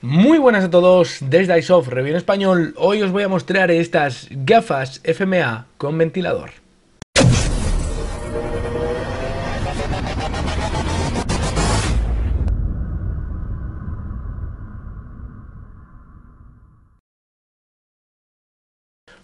Muy buenas a todos, desde iSoft Review en Español, hoy os voy a mostrar estas gafas FMA con ventilador.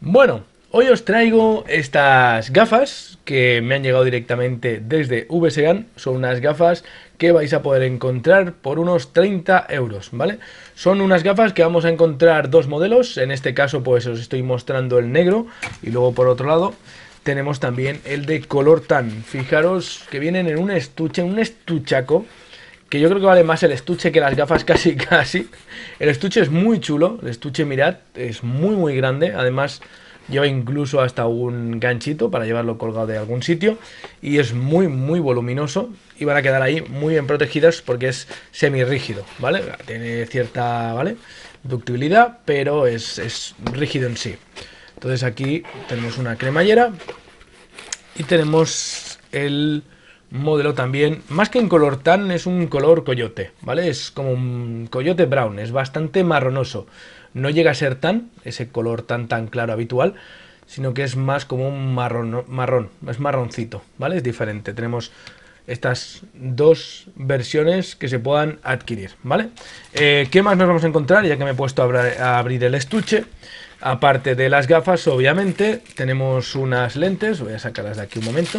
Bueno, Hoy os traigo estas gafas que me han llegado directamente desde VSGAN. Son unas gafas que vais a poder encontrar por unos 30 euros, ¿vale? Son unas gafas que vamos a encontrar dos modelos. En este caso, pues os estoy mostrando el negro y luego por otro lado tenemos también el de color tan. Fijaros que vienen en un estuche, un estuchaco que yo creo que vale más el estuche que las gafas casi casi. El estuche es muy chulo, el estuche mirad, es muy muy grande, además lleva incluso hasta un ganchito para llevarlo colgado de algún sitio y es muy muy voluminoso y van a quedar ahí muy bien protegidas porque es semi rígido, ¿vale? Tiene cierta, ¿vale? Ductibilidad, pero es, es rígido en sí. Entonces aquí tenemos una cremallera y tenemos el modelo también, más que en color tan, es un color coyote, ¿vale? Es como un coyote brown, es bastante marronoso. No llega a ser tan, ese color tan tan claro habitual, sino que es más como un marrón, marrón, es marroncito, ¿vale? Es diferente. Tenemos estas dos versiones que se puedan adquirir, ¿vale? Eh, ¿Qué más nos vamos a encontrar? Ya que me he puesto a, abrir el estuche. Aparte de las gafas, obviamente, tenemos unas lentes. Voy a sacarlas de aquí un momento.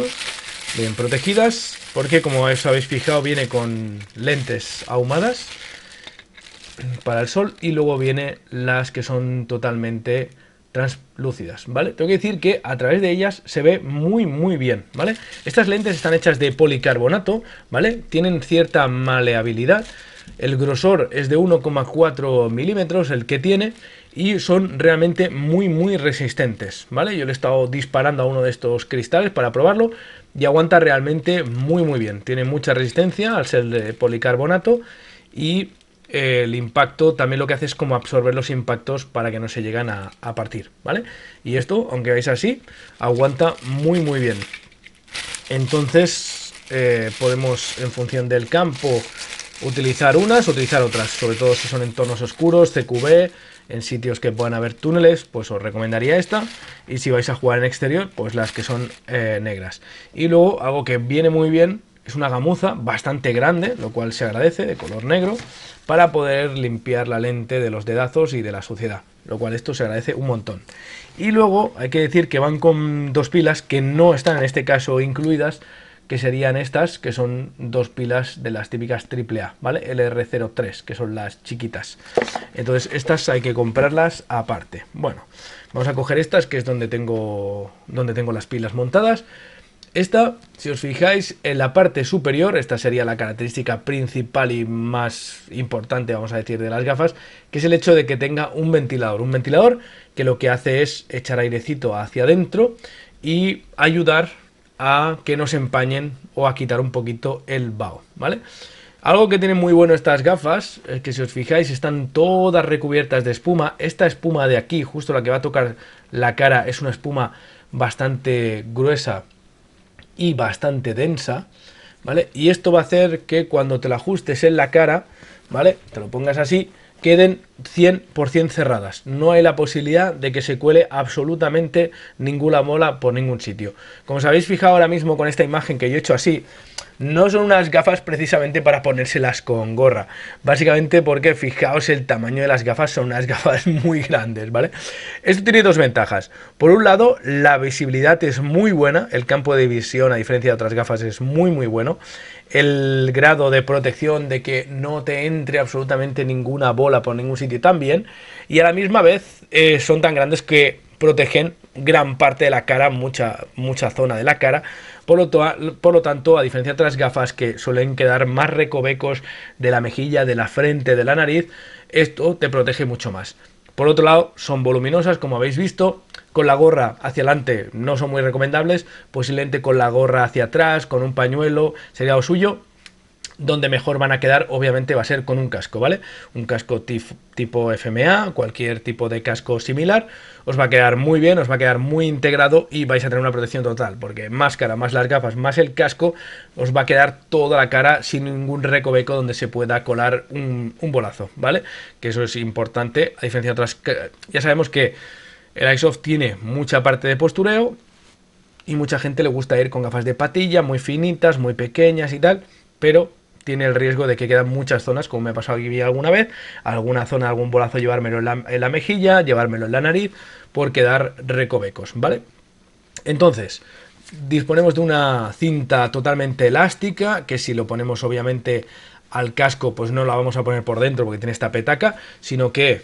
Bien protegidas, porque como os habéis fijado, viene con lentes ahumadas para el sol y luego viene las que son totalmente translúcidas, ¿vale? Tengo que decir que a través de ellas se ve muy muy bien, ¿vale? Estas lentes están hechas de policarbonato, ¿vale? Tienen cierta maleabilidad, el grosor es de 1,4 milímetros el que tiene y son realmente muy muy resistentes, ¿vale? Yo le he estado disparando a uno de estos cristales para probarlo y aguanta realmente muy muy bien, tiene mucha resistencia al ser de policarbonato y el impacto también lo que hace es como absorber los impactos para que no se lleguen a, partir, ¿vale? Y esto, aunque veáis así, aguanta muy muy bien. Entonces eh, podemos, en función del campo, utilizar unas, utilizar otras, sobre todo si son entornos oscuros, CQB, en sitios que puedan haber túneles, pues os recomendaría esta. Y si vais a jugar en exterior, pues las que son eh, negras. Y luego algo que viene muy bien es una gamuza bastante grande, lo cual se agradece, de color negro, para poder limpiar la lente de los dedazos y de la suciedad, lo cual esto se agradece un montón. Y luego hay que decir que van con dos pilas que no están en este caso incluidas, que serían estas, que son dos pilas de las típicas AAA, ¿vale? LR03, que son las chiquitas. Entonces, estas hay que comprarlas aparte. Bueno, vamos a coger estas, que es donde tengo, donde tengo las pilas montadas. Esta, si os fijáis, en la parte superior, esta sería la característica principal y más importante, vamos a decir, de las gafas, que es el hecho de que tenga un ventilador. Un ventilador que lo que hace es echar airecito hacia adentro y ayudar a que no se empañen o a quitar un poquito el vaho, ¿vale? Algo que tienen muy bueno estas gafas es eh, que si os fijáis están todas recubiertas de espuma. Esta espuma de aquí, justo la que va a tocar la cara, es una espuma bastante gruesa y bastante densa, ¿vale? Y esto va a hacer que cuando te la ajustes en la cara, ¿vale? Te lo pongas así, queden 100% cerradas. No hay la posibilidad de que se cuele absolutamente ninguna mola por ningún sitio. Como os habéis fijado ahora mismo con esta imagen que yo he hecho así, no son unas gafas precisamente para ponérselas con gorra. Básicamente porque fijaos el tamaño de las gafas, son unas gafas muy grandes, ¿vale? Esto tiene dos ventajas. Por un lado, la visibilidad es muy buena, el campo de visión a diferencia de otras gafas es muy muy bueno el grado de protección de que no te entre absolutamente ninguna bola por ningún sitio también. Y a la misma vez eh, son tan grandes que protegen gran parte de la cara, mucha, mucha zona de la cara. Por lo, por lo, tanto, a diferencia de otras gafas que suelen quedar más recovecos de la mejilla, de la frente, de la nariz, esto te protege mucho más. Por otro lado, son voluminosas, como habéis visto, con la gorra hacia adelante no son muy recomendables, posiblemente con la gorra hacia atrás, con un pañuelo, sería lo suyo. Donde mejor van a quedar, obviamente, va a ser con un casco, ¿vale? Un casco tipo FMA, cualquier tipo de casco similar, os va a quedar muy bien, os va a quedar muy integrado y vais a tener una protección total, porque máscara, más las gafas, más el casco, os va a quedar toda la cara sin ningún recoveco donde se pueda colar un, un bolazo, ¿vale? Que eso es importante, a diferencia de otras... Ya sabemos que el iSoft tiene mucha parte de postureo y mucha gente le gusta ir con gafas de patilla, muy finitas, muy pequeñas y tal, pero tiene el riesgo de que quedan muchas zonas, como me ha pasado aquí alguna vez, alguna zona, algún bolazo llevármelo en la, en la mejilla, llevármelo en la nariz, por quedar recovecos, ¿vale? Entonces, disponemos de una cinta totalmente elástica, que si lo ponemos obviamente al casco, pues no la vamos a poner por dentro porque tiene esta petaca, sino que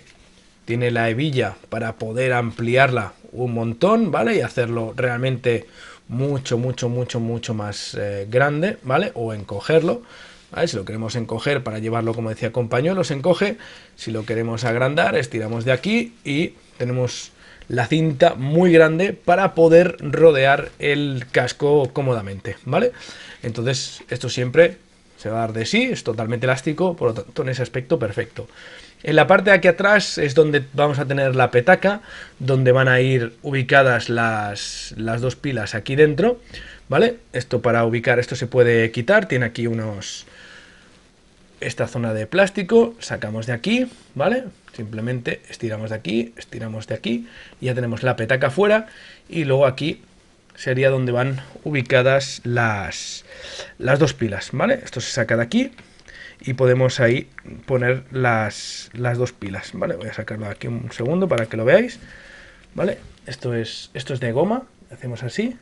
tiene la hebilla para poder ampliarla un montón, ¿vale? Y hacerlo realmente mucho, mucho, mucho, mucho más eh, grande, ¿vale? O encogerlo. Si lo queremos encoger para llevarlo, como decía, compañero, se encoge. Si lo queremos agrandar, estiramos de aquí y tenemos la cinta muy grande para poder rodear el casco cómodamente, ¿vale? Entonces, esto siempre se va a dar de sí, es totalmente elástico, por lo tanto, en ese aspecto, perfecto. En la parte de aquí atrás es donde vamos a tener la petaca, donde van a ir ubicadas las, dos pilas aquí dentro, ¿vale? Esto para ubicar, esto se puede quitar, tiene aquí unos... Esta zona de plástico, sacamos de aquí, ¿vale? Simplemente estiramos de aquí, estiramos de aquí, y ya tenemos la petaca fuera, y luego aquí sería donde van ubicadas las, las dos pilas, ¿vale? Esto se saca de aquí, y podemos ahí poner las, dos pilas, ¿vale? Voy a sacarlo aquí un segundo para que lo veáis, ¿vale? Esto es, esto es de goma, hacemos así.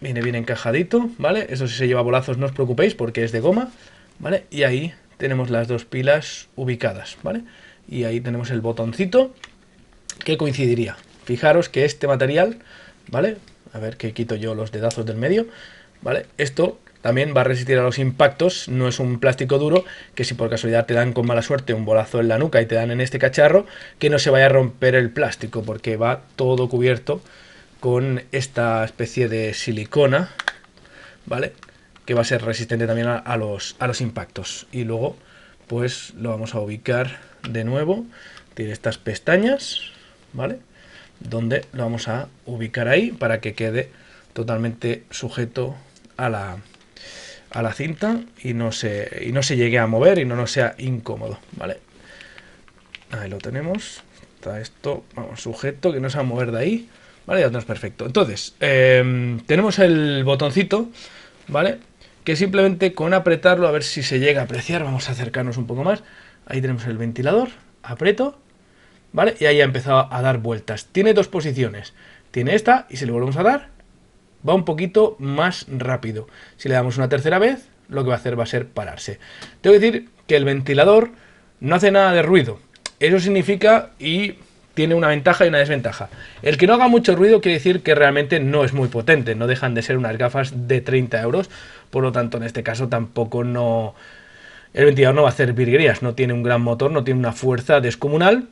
Viene bien encajadito, ¿vale? Eso si se lleva bolazos no os preocupéis porque es de goma, ¿vale? Y ahí tenemos las dos pilas ubicadas, ¿vale? Y ahí tenemos el botoncito que coincidiría. Fijaros que este material, ¿vale? A ver que quito yo los dedazos del medio, ¿vale? Esto también va a resistir a los impactos, no es un plástico duro, que si por casualidad te dan con mala suerte un bolazo en la nuca y te dan en este cacharro, que no se vaya a romper el plástico, porque va todo cubierto con esta especie de silicona, ¿vale? Que va a ser resistente también a, los, a los impactos. Y luego, pues lo vamos a ubicar de nuevo. Tiene estas pestañas, ¿vale? Donde lo vamos a ubicar ahí para que quede totalmente sujeto a la, a la cinta y no se, y no se llegue a mover y no nos sea incómodo, ¿vale? Ahí lo tenemos. Está esto, vamos, sujeto que no se va a mover de ahí. Vale, ya es perfecto. Entonces, em, tenemos el botoncito, ¿vale? Que simplemente con apretarlo, a ver si se llega a apreciar, vamos a acercarnos un poco más. Ahí tenemos el ventilador, aprieto, ¿vale? Y ahí ha empezado a dar vueltas. Tiene dos posiciones. Tiene esta y si le volvemos a dar, va un poquito más rápido. Si le damos una tercera vez, lo que va a hacer va a ser pararse. Tengo que decir que el ventilador no hace nada de ruido. Eso significa y tiene una ventaja y una desventaja. El que no haga mucho ruido quiere decir que realmente no es muy potente, no dejan de ser unas gafas de 30 euros, por lo tanto en este caso tampoco no... El ventilador no va a hacer virguerías, no tiene un gran motor, no tiene una fuerza descomunal,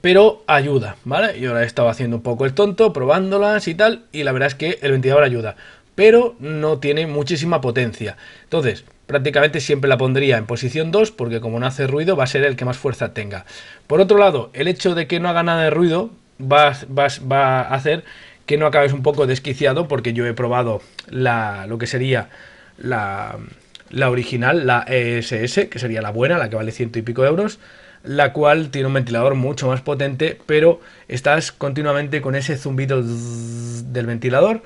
pero ayuda, ¿vale? Yo ahora he estado haciendo un poco el tonto, probándolas y tal, y la verdad es que el ventilador ayuda, pero no tiene muchísima potencia. Entonces, prácticamente siempre la pondría en posición 2, porque como no hace ruido, va a ser el que más fuerza tenga. Por otro lado, el hecho de que no haga nada de ruido va, a hacer que no acabes un poco desquiciado, porque yo he probado la, lo que sería la, la original, la ESS, que sería la buena, la que vale ciento y pico euros, la cual tiene un ventilador mucho más potente, pero estás continuamente con ese zumbido del ventilador.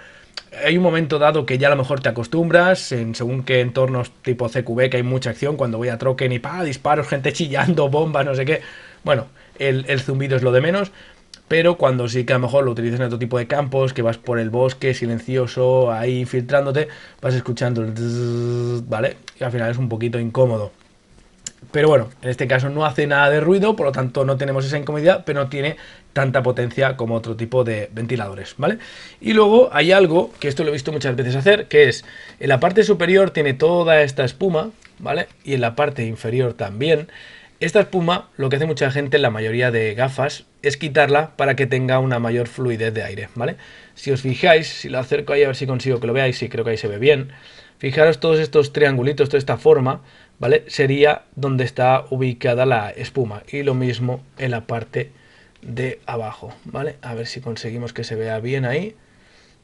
Hay un momento dado que ya a lo mejor te acostumbras, en según qué entornos tipo CQB, que hay mucha acción, cuando voy a troquen y pa, disparos, gente chillando, bombas, no sé qué. Bueno, el, zumbido es lo de menos, pero cuando sí que a lo mejor lo utilizas en otro tipo de campos, que vas por el bosque silencioso, ahí filtrándote, vas escuchando el... ¿Vale? Y al final es un poquito incómodo. Pero bueno, en este caso no hace nada de ruido, por lo tanto no tenemos esa incomodidad, pero no tiene tanta potencia como otro tipo de ventiladores, ¿vale? Y luego hay algo, que esto lo he visto muchas veces hacer, que es, en la parte superior tiene toda esta espuma, ¿vale? Y en la parte inferior también. Esta espuma, lo que hace mucha gente en la mayoría de gafas, es quitarla para que tenga una mayor fluidez de aire, ¿vale? Si os fijáis, si lo acerco ahí a ver si consigo que lo veáis, sí, creo que ahí se ve bien. Fijaros todos estos triangulitos, toda esta forma, ¿vale? Sería donde está ubicada la espuma. Y lo mismo en la parte de abajo, ¿vale? A ver si conseguimos que se vea bien ahí.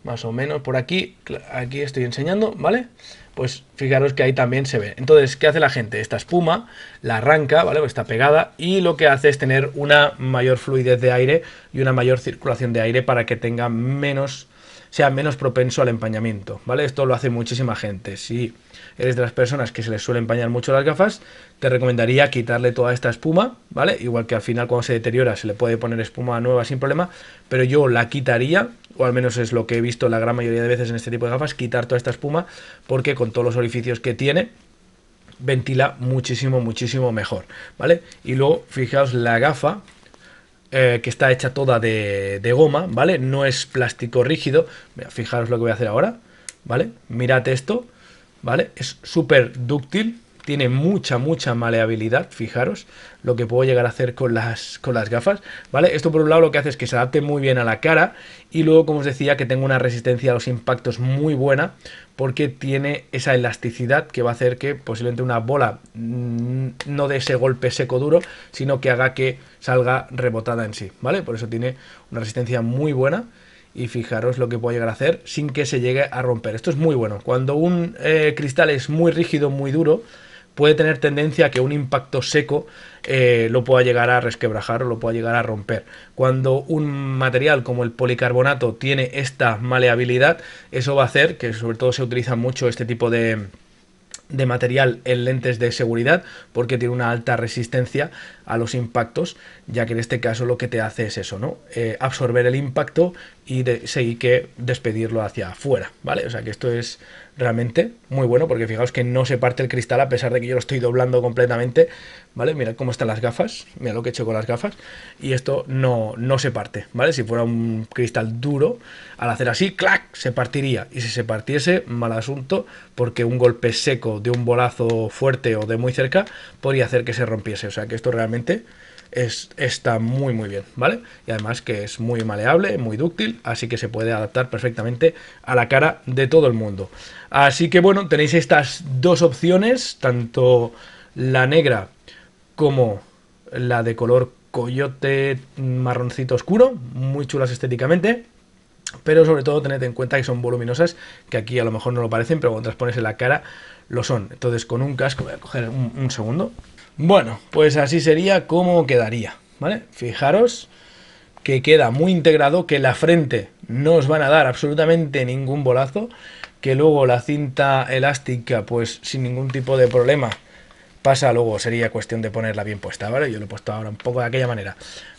Más o menos por aquí, aquí estoy enseñando, ¿vale? Pues fijaros que ahí también se ve. Entonces, ¿qué hace la gente? Esta espuma la arranca, ¿vale? O pues está pegada y lo que hace es tener una mayor fluidez de aire y una mayor circulación de aire para que tenga menos sea menos propenso al empañamiento, ¿vale? Esto lo hace muchísima gente. Si eres de las personas que se les suele empañar mucho las gafas, te recomendaría quitarle toda esta espuma, ¿vale? Igual que al final cuando se deteriora se le puede poner espuma nueva sin problema, pero yo la quitaría, o al menos es lo que he visto la gran mayoría de veces en este tipo de gafas, quitar toda esta espuma, porque con todos los orificios que tiene, ventila muchísimo, muchísimo mejor, ¿vale? Y luego, fijaos, la gafa eh, que está hecha toda de, goma, ¿vale? No es plástico rígido. fijaros lo que voy a hacer ahora, ¿vale? Mirad esto, ¿vale? Es súper dúctil, tiene mucha, mucha maleabilidad, fijaros lo que puedo llegar a hacer con las, con las gafas, ¿vale? Esto por un lado lo que hace es que se adapte muy bien a la cara y luego, como os decía, que tenga una resistencia a los impactos muy buena porque tiene esa elasticidad que va a hacer que posiblemente una bola mm, no de ese golpe seco duro, sino que haga que salga rebotada en sí, ¿vale? Por eso tiene una resistencia muy buena y fijaros lo que puedo llegar a hacer sin que se llegue a romper. Esto es muy bueno. Cuando un eh, cristal es muy rígido, muy duro, puede tener tendencia a que un impacto seco eh, lo pueda llegar a resquebrajar o lo pueda llegar a romper. Cuando un material como el policarbonato tiene esta maleabilidad, eso va a hacer que sobre todo se utiliza mucho este tipo de, material en lentes de seguridad porque tiene una alta resistencia a los impactos ya que en este caso lo que te hace es eso no eh, absorber el impacto y seguir que despedirlo hacia afuera vale o sea que esto es realmente muy bueno, porque fijaos que no se parte el cristal a pesar de que yo lo estoy doblando completamente, ¿vale? Mirad cómo están las gafas, mirad lo que he hecho con las gafas, y esto no, no se parte, ¿vale? Si fuera un cristal duro, al hacer así, ¡clac! se partiría, y si se partiese, mal asunto, porque un golpe seco de un bolazo fuerte o de muy cerca podría hacer que se rompiese, o sea que esto realmente es, está muy muy bien, ¿vale? Y además que es muy maleable, muy dúctil, así que se puede adaptar perfectamente a la cara de todo el mundo. Así que bueno, tenéis estas dos opciones, tanto la negra como la de color coyote marroncito oscuro, muy chulas estéticamente. Pero sobre todo tened en cuenta que son voluminosas, que aquí a lo mejor no lo parecen, pero cuando las pones en la cara lo son. Entonces con un casco, voy a coger un segundo, bueno, pues así sería como quedaría, ¿vale? Fijaros que queda muy integrado, que la frente no os van a dar absolutamente ningún bolazo, que luego la cinta elástica, pues sin ningún tipo de problema, pasa luego, sería cuestión de ponerla bien puesta, ¿vale? Yo lo he puesto ahora un poco de aquella manera.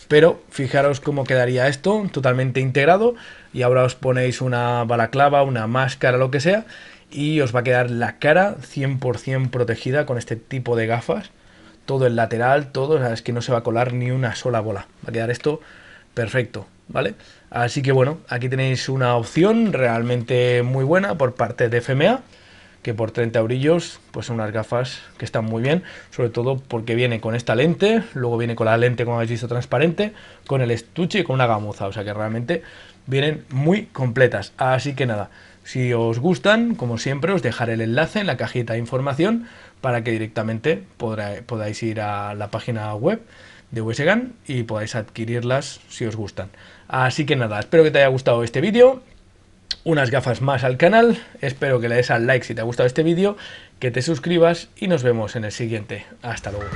Pero fijaros cómo quedaría esto, totalmente integrado, y ahora os ponéis una balaclava, una máscara, lo que sea, y os va a quedar la cara 100% protegida con este tipo de gafas todo el lateral, todo, es que no se va a colar ni una sola bola. Va a quedar esto perfecto, ¿vale? Así que bueno, aquí tenéis una opción realmente muy buena por parte de FMA, que por 30 aurillos, pues son unas gafas que están muy bien, sobre todo porque viene con esta lente, luego viene con la lente, como habéis visto, transparente, con el estuche y con una gamuza, o sea que realmente vienen muy completas. Así que nada, si os gustan, como siempre, os dejaré el enlace en la cajita de información para que directamente podáis ir a la página web de USGAN y podáis adquirirlas si os gustan. Así que nada, espero que te haya gustado este vídeo, unas gafas más al canal, espero que le des al like si te ha gustado este vídeo, que te suscribas y nos vemos en el siguiente. Hasta luego.